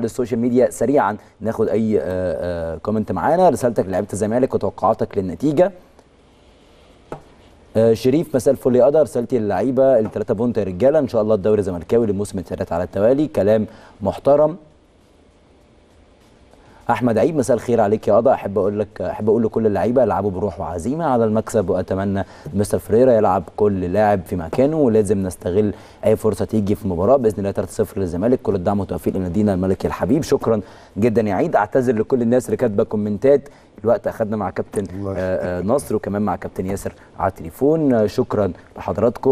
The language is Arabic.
للسوشيال ميديا سريعا ناخد اي كومنت آه، آه، معانا رسالتك لعيبه الزمالك وتوقعاتك للنتيجه آه، شريف مساء الفل يا قدر رسالتي للعيبه الثلاثه بونت يا رجاله ان شاء الله الدوري الزمالكاوي للموسم الثالث على التوالي كلام محترم احمد عيد مساء الخير عليك يا قضا احب اقول لك احب اقول لكل اللعيبه العبوا بروح وعزيمه على المكسب واتمنى مستر فريرا يلعب كل لاعب في مكانه ولازم نستغل اي فرصه تيجي في المباراه باذن الله 3-0 للزمالك كل الدعم والتوفيق لنادينا الملكي الحبيب شكرا جدا يا عيد اعتذر لكل الناس اللي كاتبه كومنتات الوقت اخذنا مع كابتن آه، آه، نصر وكمان مع كابتن ياسر على التليفون شكرا لحضراتكم